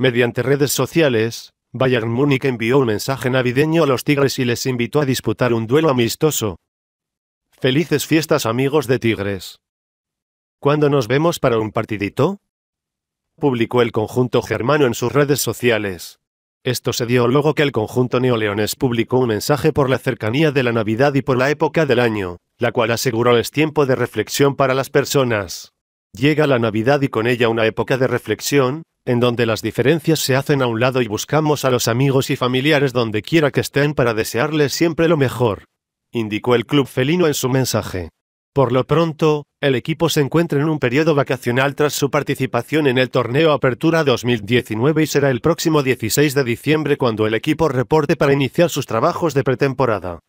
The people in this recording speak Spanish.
Mediante redes sociales, Bayern Múnich envió un mensaje navideño a los Tigres y les invitó a disputar un duelo amistoso. Felices fiestas amigos de Tigres. ¿Cuándo nos vemos para un partidito? publicó el conjunto germano en sus redes sociales. Esto se dio luego que el conjunto neoleones publicó un mensaje por la cercanía de la Navidad y por la época del año, la cual aseguró es tiempo de reflexión para las personas. Llega la Navidad y con ella una época de reflexión, en donde las diferencias se hacen a un lado y buscamos a los amigos y familiares donde quiera que estén para desearles siempre lo mejor, indicó el club felino en su mensaje. Por lo pronto, el equipo se encuentra en un periodo vacacional tras su participación en el torneo Apertura 2019 y será el próximo 16 de diciembre cuando el equipo reporte para iniciar sus trabajos de pretemporada.